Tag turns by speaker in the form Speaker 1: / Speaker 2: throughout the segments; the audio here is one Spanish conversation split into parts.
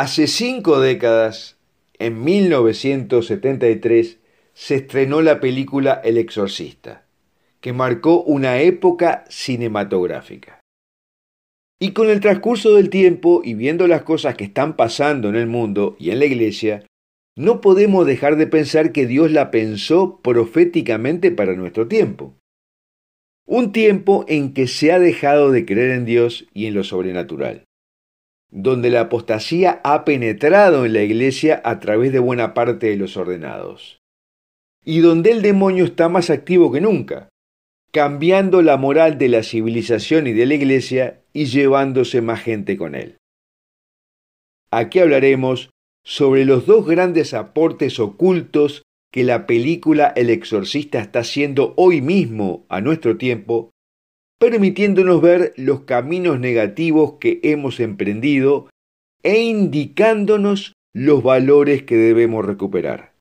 Speaker 1: Hace cinco décadas, en 1973, se estrenó la película El Exorcista, que marcó una época cinematográfica. Y con el transcurso del tiempo y viendo las cosas que están pasando en el mundo y en la iglesia, no podemos dejar de pensar que Dios la pensó proféticamente para nuestro tiempo. Un tiempo en que se ha dejado de creer en Dios y en lo sobrenatural donde la apostasía ha penetrado en la iglesia a través de buena parte de los ordenados, y donde el demonio está más activo que nunca, cambiando la moral de la civilización y de la iglesia y llevándose más gente con él. Aquí hablaremos sobre los dos grandes aportes ocultos que la película El exorcista está haciendo hoy mismo a nuestro tiempo permitiéndonos ver los caminos negativos que hemos emprendido e indicándonos los valores que debemos recuperar.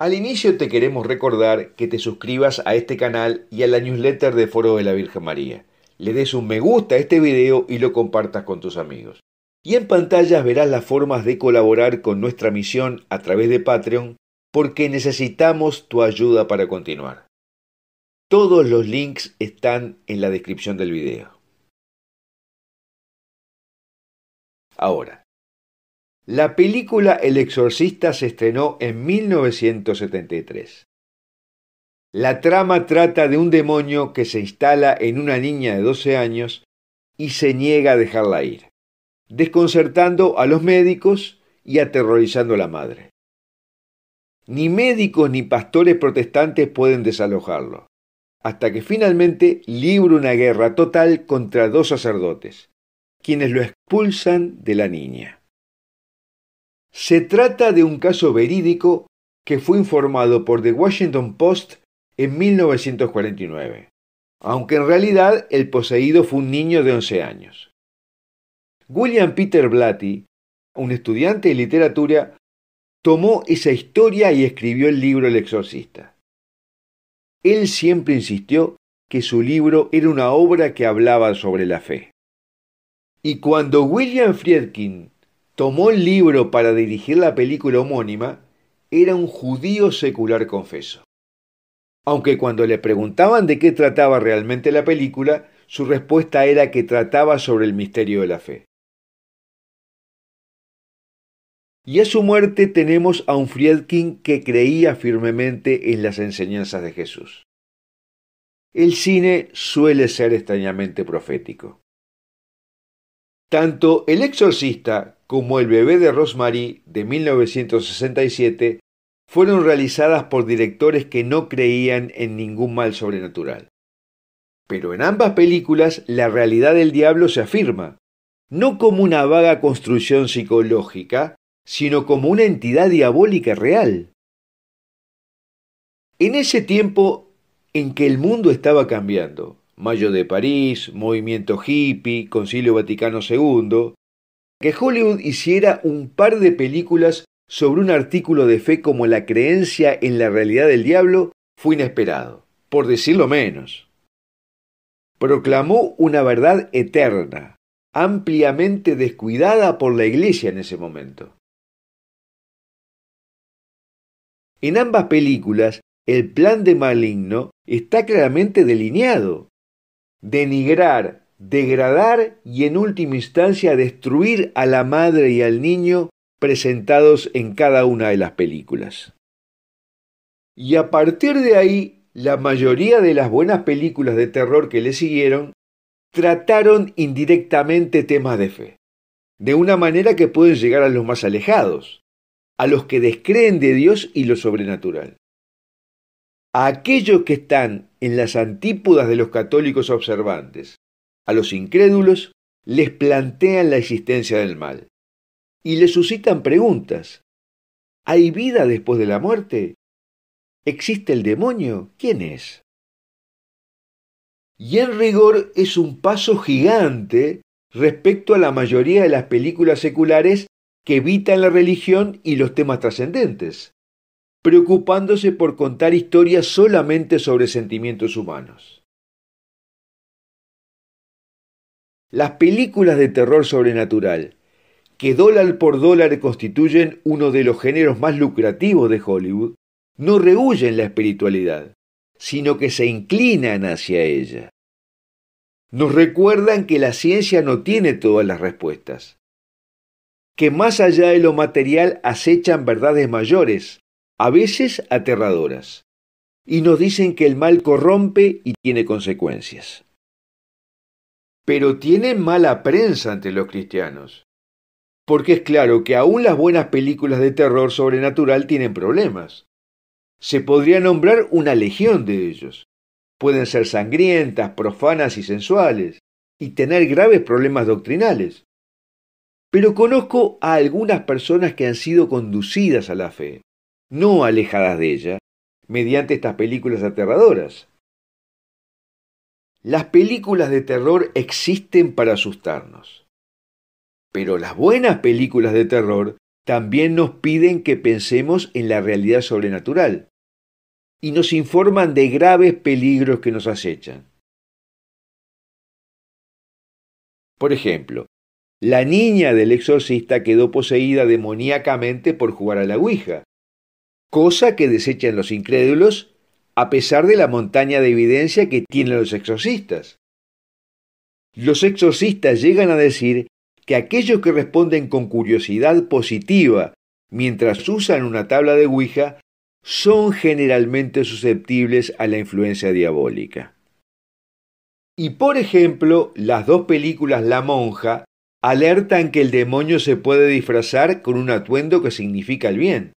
Speaker 1: Al inicio te queremos recordar que te suscribas a este canal y a la newsletter de Foro de la Virgen María. Le des un me gusta a este video y lo compartas con tus amigos. Y en pantallas verás las formas de colaborar con nuestra misión a través de Patreon porque necesitamos tu ayuda para continuar. Todos los links están en la descripción del video. Ahora, la película El Exorcista se estrenó en 1973. La trama trata de un demonio que se instala en una niña de 12 años y se niega a dejarla ir, desconcertando a los médicos y aterrorizando a la madre. Ni médicos ni pastores protestantes pueden desalojarlo, hasta que finalmente libra una guerra total contra dos sacerdotes, quienes lo expulsan de la niña. Se trata de un caso verídico que fue informado por The Washington Post en 1949, aunque en realidad el poseído fue un niño de 11 años. William Peter Blatty, un estudiante de literatura, tomó esa historia y escribió el libro El exorcista. Él siempre insistió que su libro era una obra que hablaba sobre la fe. Y cuando William Friedkin tomó el libro para dirigir la película homónima, era un judío secular confeso. Aunque cuando le preguntaban de qué trataba realmente la película, su respuesta era que trataba sobre el misterio de la fe. Y a su muerte tenemos a un Friedkin que creía firmemente en las enseñanzas de Jesús. El cine suele ser extrañamente profético. Tanto El Exorcista como El bebé de Rosemary de 1967 fueron realizadas por directores que no creían en ningún mal sobrenatural. Pero en ambas películas la realidad del diablo se afirma, no como una vaga construcción psicológica, sino como una entidad diabólica real. En ese tiempo en que el mundo estaba cambiando, Mayo de París, movimiento hippie, Concilio Vaticano II, que Hollywood hiciera un par de películas sobre un artículo de fe como la creencia en la realidad del diablo fue inesperado, por decirlo menos. Proclamó una verdad eterna, ampliamente descuidada por la Iglesia en ese momento. En ambas películas, el plan de maligno está claramente delineado, denigrar, degradar y en última instancia destruir a la madre y al niño presentados en cada una de las películas. Y a partir de ahí, la mayoría de las buenas películas de terror que le siguieron trataron indirectamente temas de fe, de una manera que pueden llegar a los más alejados, a los que descreen de Dios y lo sobrenatural a aquellos que están en las antípodas de los católicos observantes, a los incrédulos, les plantean la existencia del mal y les suscitan preguntas. ¿Hay vida después de la muerte? ¿Existe el demonio? ¿Quién es? Y en rigor es un paso gigante respecto a la mayoría de las películas seculares que evitan la religión y los temas trascendentes preocupándose por contar historias solamente sobre sentimientos humanos. Las películas de terror sobrenatural, que dólar por dólar constituyen uno de los géneros más lucrativos de Hollywood, no rehuyen la espiritualidad, sino que se inclinan hacia ella. Nos recuerdan que la ciencia no tiene todas las respuestas, que más allá de lo material acechan verdades mayores, a veces aterradoras, y nos dicen que el mal corrompe y tiene consecuencias. Pero tienen mala prensa ante los cristianos, porque es claro que aún las buenas películas de terror sobrenatural tienen problemas. Se podría nombrar una legión de ellos. Pueden ser sangrientas, profanas y sensuales, y tener graves problemas doctrinales. Pero conozco a algunas personas que han sido conducidas a la fe, no alejadas de ella, mediante estas películas aterradoras. Las películas de terror existen para asustarnos. Pero las buenas películas de terror también nos piden que pensemos en la realidad sobrenatural y nos informan de graves peligros que nos acechan. Por ejemplo, la niña del exorcista quedó poseída demoníacamente por jugar a la Ouija, cosa que desechan los incrédulos a pesar de la montaña de evidencia que tienen los exorcistas. Los exorcistas llegan a decir que aquellos que responden con curiosidad positiva mientras usan una tabla de Ouija son generalmente susceptibles a la influencia diabólica. Y por ejemplo, las dos películas La monja alertan que el demonio se puede disfrazar con un atuendo que significa el bien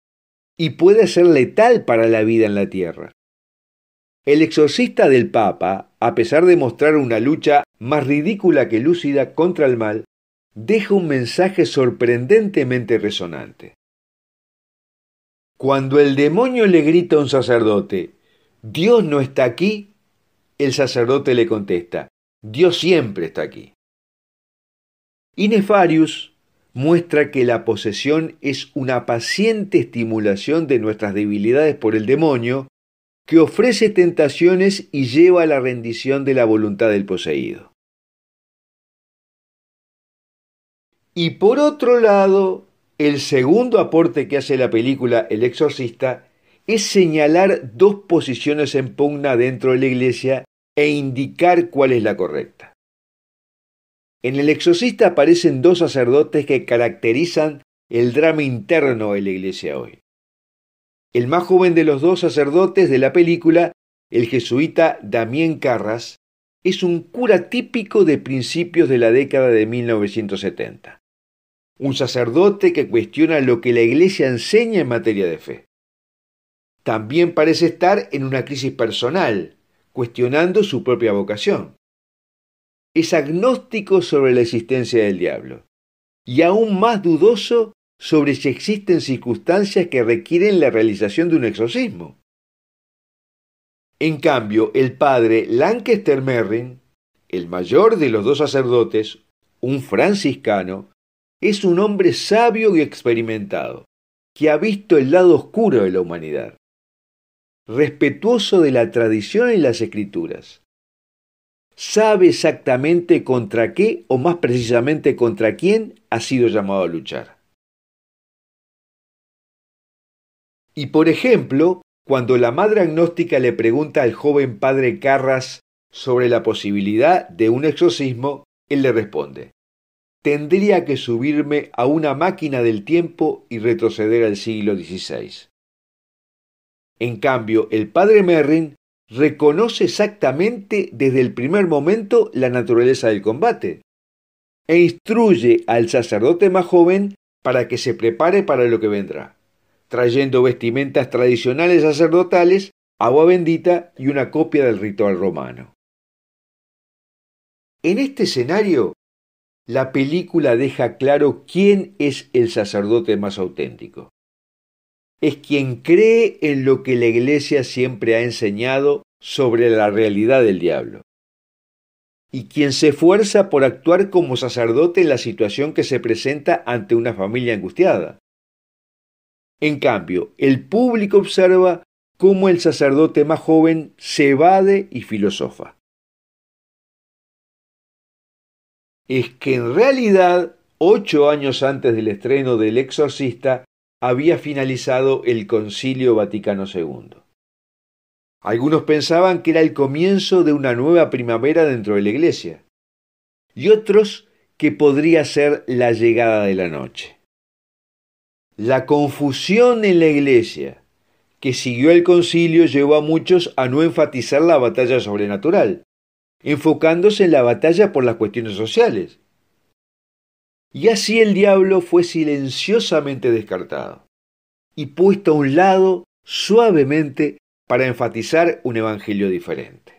Speaker 1: y puede ser letal para la vida en la Tierra. El exorcista del Papa, a pesar de mostrar una lucha más ridícula que lúcida contra el mal, deja un mensaje sorprendentemente resonante. Cuando el demonio le grita a un sacerdote, Dios no está aquí, el sacerdote le contesta, Dios siempre está aquí. Y Nefarius muestra que la posesión es una paciente estimulación de nuestras debilidades por el demonio, que ofrece tentaciones y lleva a la rendición de la voluntad del poseído. Y por otro lado, el segundo aporte que hace la película El exorcista es señalar dos posiciones en pugna dentro de la iglesia e indicar cuál es la correcta. En el exorcista aparecen dos sacerdotes que caracterizan el drama interno de la iglesia hoy. El más joven de los dos sacerdotes de la película, el jesuita Damián Carras, es un cura típico de principios de la década de 1970. Un sacerdote que cuestiona lo que la iglesia enseña en materia de fe. También parece estar en una crisis personal, cuestionando su propia vocación es agnóstico sobre la existencia del diablo y aún más dudoso sobre si existen circunstancias que requieren la realización de un exorcismo. En cambio, el padre Lancaster Merrin, el mayor de los dos sacerdotes, un franciscano, es un hombre sabio y experimentado, que ha visto el lado oscuro de la humanidad, respetuoso de la tradición y las escrituras, sabe exactamente contra qué o más precisamente contra quién ha sido llamado a luchar. Y por ejemplo, cuando la madre agnóstica le pregunta al joven padre Carras sobre la posibilidad de un exorcismo, él le responde, tendría que subirme a una máquina del tiempo y retroceder al siglo XVI. En cambio, el padre Merrin reconoce exactamente desde el primer momento la naturaleza del combate e instruye al sacerdote más joven para que se prepare para lo que vendrá, trayendo vestimentas tradicionales sacerdotales, agua bendita y una copia del ritual romano. En este escenario, la película deja claro quién es el sacerdote más auténtico es quien cree en lo que la Iglesia siempre ha enseñado sobre la realidad del diablo, y quien se esfuerza por actuar como sacerdote en la situación que se presenta ante una familia angustiada. En cambio, el público observa cómo el sacerdote más joven se evade y filosofa. Es que en realidad, ocho años antes del estreno del Exorcista, había finalizado el Concilio Vaticano II. Algunos pensaban que era el comienzo de una nueva primavera dentro de la Iglesia, y otros que podría ser la llegada de la noche. La confusión en la Iglesia que siguió el concilio llevó a muchos a no enfatizar la batalla sobrenatural, enfocándose en la batalla por las cuestiones sociales, y así el diablo fue silenciosamente descartado y puesto a un lado suavemente para enfatizar un evangelio diferente.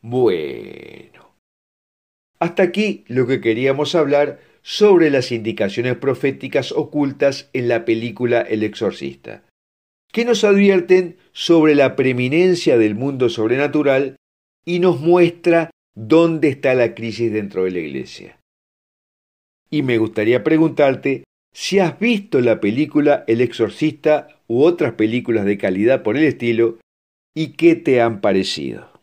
Speaker 1: Bueno, hasta aquí lo que queríamos hablar sobre las indicaciones proféticas ocultas en la película El exorcista, que nos advierten sobre la preeminencia del mundo sobrenatural y nos muestra dónde está la crisis dentro de la iglesia. Y me gustaría preguntarte si has visto la película El Exorcista u otras películas de calidad por el estilo y qué te han parecido.